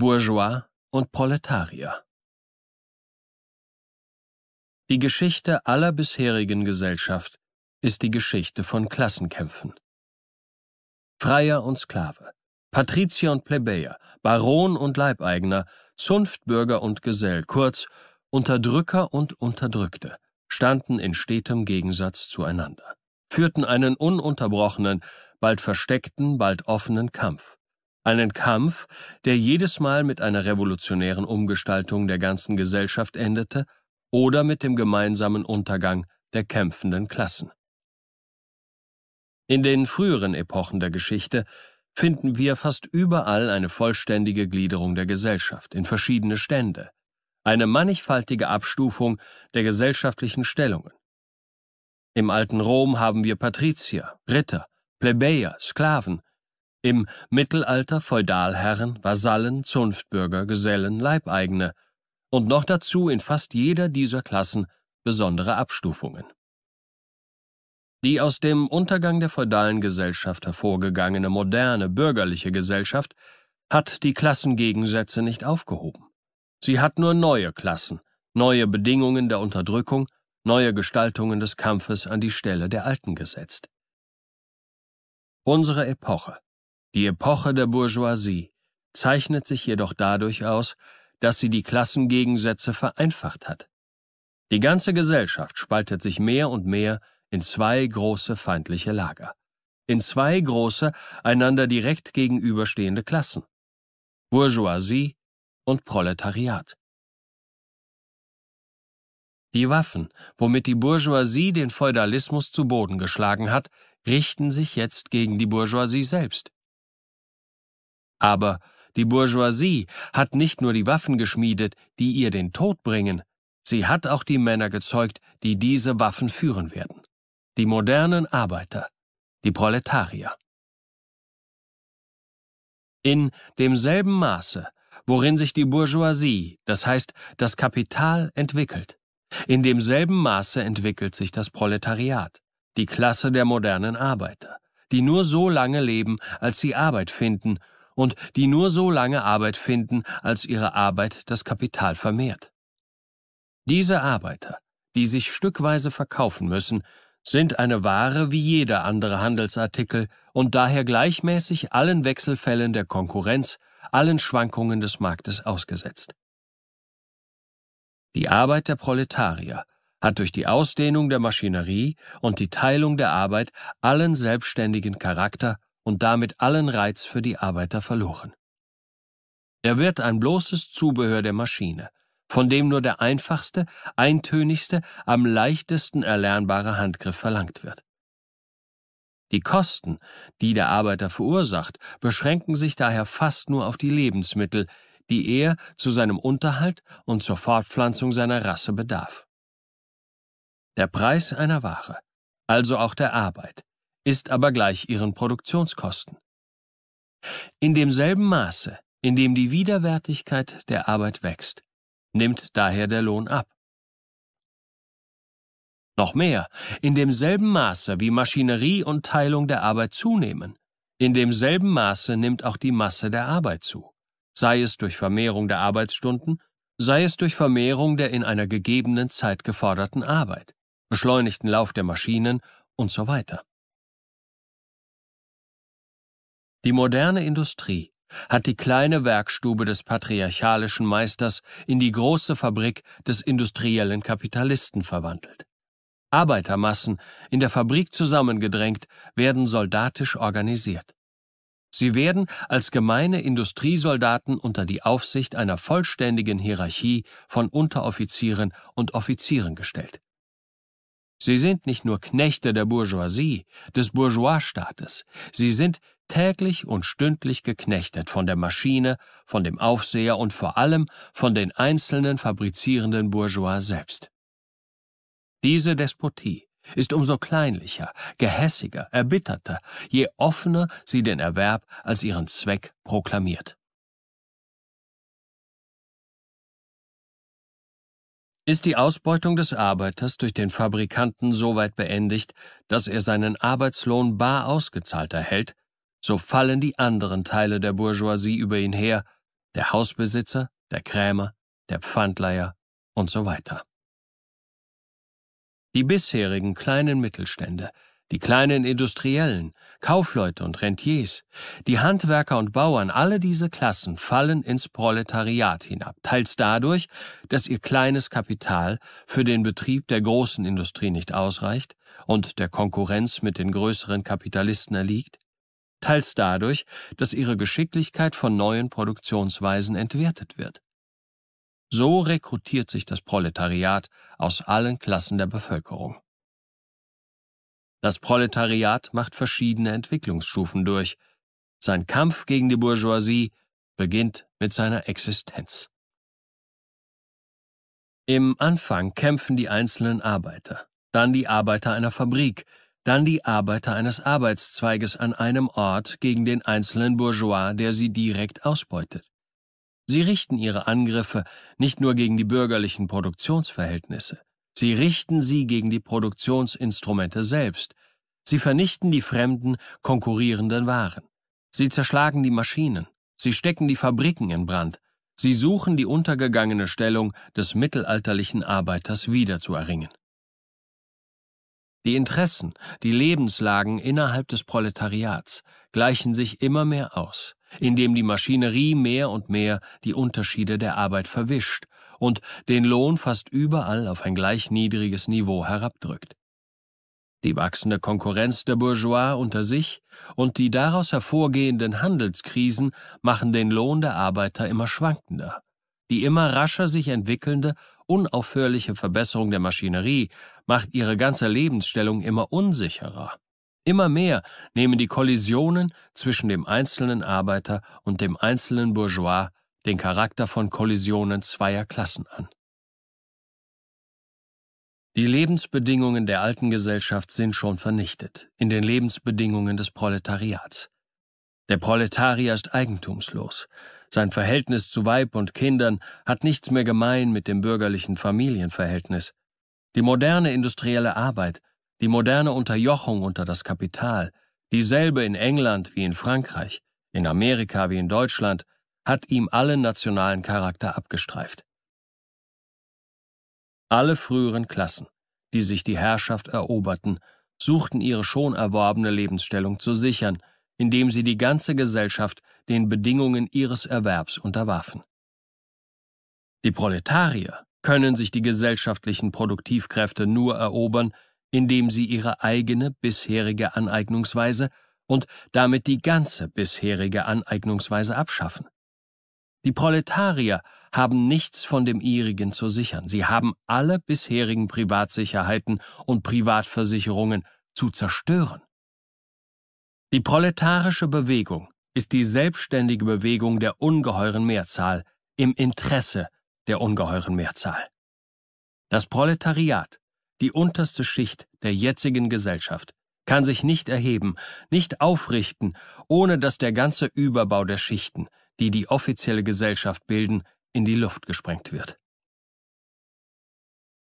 Bourgeois und Proletarier. Die Geschichte aller bisherigen Gesellschaft ist die Geschichte von Klassenkämpfen. Freier und Sklave, Patrizier und Plebejer, Baron und Leibeigner, Zunftbürger und Gesell, kurz Unterdrücker und Unterdrückte, standen in stetem Gegensatz zueinander, führten einen ununterbrochenen, bald versteckten, bald offenen Kampf. Einen Kampf, der jedes Mal mit einer revolutionären Umgestaltung der ganzen Gesellschaft endete oder mit dem gemeinsamen Untergang der kämpfenden Klassen. In den früheren Epochen der Geschichte finden wir fast überall eine vollständige Gliederung der Gesellschaft in verschiedene Stände, eine mannigfaltige Abstufung der gesellschaftlichen Stellungen. Im alten Rom haben wir Patrizier, Ritter, Plebejer, Sklaven, im Mittelalter Feudalherren, Vasallen, Zunftbürger, Gesellen, Leibeigene und noch dazu in fast jeder dieser Klassen besondere Abstufungen. Die aus dem Untergang der feudalen Gesellschaft hervorgegangene moderne bürgerliche Gesellschaft hat die Klassengegensätze nicht aufgehoben. Sie hat nur neue Klassen, neue Bedingungen der Unterdrückung, neue Gestaltungen des Kampfes an die Stelle der alten gesetzt. Unsere Epoche die Epoche der Bourgeoisie zeichnet sich jedoch dadurch aus, dass sie die Klassengegensätze vereinfacht hat. Die ganze Gesellschaft spaltet sich mehr und mehr in zwei große feindliche Lager, in zwei große, einander direkt gegenüberstehende Klassen Bourgeoisie und Proletariat. Die Waffen, womit die Bourgeoisie den Feudalismus zu Boden geschlagen hat, richten sich jetzt gegen die Bourgeoisie selbst. Aber die Bourgeoisie hat nicht nur die Waffen geschmiedet, die ihr den Tod bringen, sie hat auch die Männer gezeugt, die diese Waffen führen werden. Die modernen Arbeiter, die Proletarier. In demselben Maße, worin sich die Bourgeoisie, das heißt das Kapital, entwickelt, in demselben Maße entwickelt sich das Proletariat, die Klasse der modernen Arbeiter, die nur so lange leben, als sie Arbeit finden und die nur so lange Arbeit finden, als ihre Arbeit das Kapital vermehrt. Diese Arbeiter, die sich stückweise verkaufen müssen, sind eine Ware wie jeder andere Handelsartikel und daher gleichmäßig allen Wechselfällen der Konkurrenz, allen Schwankungen des Marktes ausgesetzt. Die Arbeit der Proletarier hat durch die Ausdehnung der Maschinerie und die Teilung der Arbeit allen selbstständigen Charakter und damit allen Reiz für die Arbeiter verloren. Er wird ein bloßes Zubehör der Maschine, von dem nur der einfachste, eintönigste, am leichtesten erlernbare Handgriff verlangt wird. Die Kosten, die der Arbeiter verursacht, beschränken sich daher fast nur auf die Lebensmittel, die er zu seinem Unterhalt und zur Fortpflanzung seiner Rasse bedarf. Der Preis einer Ware, also auch der Arbeit, ist aber gleich ihren Produktionskosten. In demselben Maße, in dem die Widerwärtigkeit der Arbeit wächst, nimmt daher der Lohn ab. Noch mehr, in demselben Maße, wie Maschinerie und Teilung der Arbeit zunehmen, in demselben Maße nimmt auch die Masse der Arbeit zu, sei es durch Vermehrung der Arbeitsstunden, sei es durch Vermehrung der in einer gegebenen Zeit geforderten Arbeit, beschleunigten Lauf der Maschinen und so weiter. Die moderne Industrie hat die kleine Werkstube des patriarchalischen Meisters in die große Fabrik des industriellen Kapitalisten verwandelt. Arbeitermassen, in der Fabrik zusammengedrängt, werden soldatisch organisiert. Sie werden als gemeine Industriesoldaten unter die Aufsicht einer vollständigen Hierarchie von Unteroffizieren und Offizieren gestellt. Sie sind nicht nur Knechte der Bourgeoisie, des Bourgeoisstaates, sie sind täglich und stündlich geknechtet von der Maschine, von dem Aufseher und vor allem von den einzelnen fabrizierenden Bourgeois selbst. Diese Despotie ist umso kleinlicher, gehässiger, erbitterter, je offener sie den Erwerb als ihren Zweck proklamiert. Ist die Ausbeutung des Arbeiters durch den Fabrikanten so weit beendigt, dass er seinen Arbeitslohn bar ausgezahlt erhält, so fallen die anderen Teile der Bourgeoisie über ihn her, der Hausbesitzer, der Krämer, der Pfandleiher und so weiter. Die bisherigen kleinen Mittelstände, die kleinen Industriellen, Kaufleute und Rentiers, die Handwerker und Bauern, alle diese Klassen fallen ins Proletariat hinab, teils dadurch, dass ihr kleines Kapital für den Betrieb der großen Industrie nicht ausreicht und der Konkurrenz mit den größeren Kapitalisten erliegt, teils dadurch, dass ihre Geschicklichkeit von neuen Produktionsweisen entwertet wird. So rekrutiert sich das Proletariat aus allen Klassen der Bevölkerung. Das Proletariat macht verschiedene Entwicklungsstufen durch. Sein Kampf gegen die Bourgeoisie beginnt mit seiner Existenz. Im Anfang kämpfen die einzelnen Arbeiter, dann die Arbeiter einer Fabrik, dann die Arbeiter eines Arbeitszweiges an einem Ort gegen den einzelnen Bourgeois, der sie direkt ausbeutet. Sie richten ihre Angriffe nicht nur gegen die bürgerlichen Produktionsverhältnisse, sie richten sie gegen die Produktionsinstrumente selbst, sie vernichten die fremden, konkurrierenden Waren, sie zerschlagen die Maschinen, sie stecken die Fabriken in Brand, sie suchen die untergegangene Stellung des mittelalterlichen Arbeiters wiederzuerringen. Die Interessen, die Lebenslagen innerhalb des Proletariats gleichen sich immer mehr aus, indem die Maschinerie mehr und mehr die Unterschiede der Arbeit verwischt und den Lohn fast überall auf ein gleich niedriges Niveau herabdrückt. Die wachsende Konkurrenz der Bourgeois unter sich und die daraus hervorgehenden Handelskrisen machen den Lohn der Arbeiter immer schwankender. Die immer rascher sich entwickelnde unaufhörliche Verbesserung der Maschinerie macht ihre ganze Lebensstellung immer unsicherer. Immer mehr nehmen die Kollisionen zwischen dem einzelnen Arbeiter und dem einzelnen Bourgeois den Charakter von Kollisionen zweier Klassen an. Die Lebensbedingungen der alten Gesellschaft sind schon vernichtet in den Lebensbedingungen des Proletariats. Der Proletarier ist eigentumslos. Sein Verhältnis zu Weib und Kindern hat nichts mehr gemein mit dem bürgerlichen Familienverhältnis. Die moderne industrielle Arbeit, die moderne Unterjochung unter das Kapital, dieselbe in England wie in Frankreich, in Amerika wie in Deutschland, hat ihm allen nationalen Charakter abgestreift. Alle früheren Klassen, die sich die Herrschaft eroberten, suchten ihre schon erworbene Lebensstellung zu sichern – indem sie die ganze Gesellschaft den Bedingungen ihres Erwerbs unterwarfen. Die Proletarier können sich die gesellschaftlichen Produktivkräfte nur erobern, indem sie ihre eigene bisherige Aneignungsweise und damit die ganze bisherige Aneignungsweise abschaffen. Die Proletarier haben nichts von dem ihrigen zu sichern. Sie haben alle bisherigen Privatsicherheiten und Privatversicherungen zu zerstören. Die proletarische Bewegung ist die selbstständige Bewegung der ungeheuren Mehrzahl im Interesse der ungeheuren Mehrzahl. Das Proletariat, die unterste Schicht der jetzigen Gesellschaft, kann sich nicht erheben, nicht aufrichten, ohne dass der ganze Überbau der Schichten, die die offizielle Gesellschaft bilden, in die Luft gesprengt wird.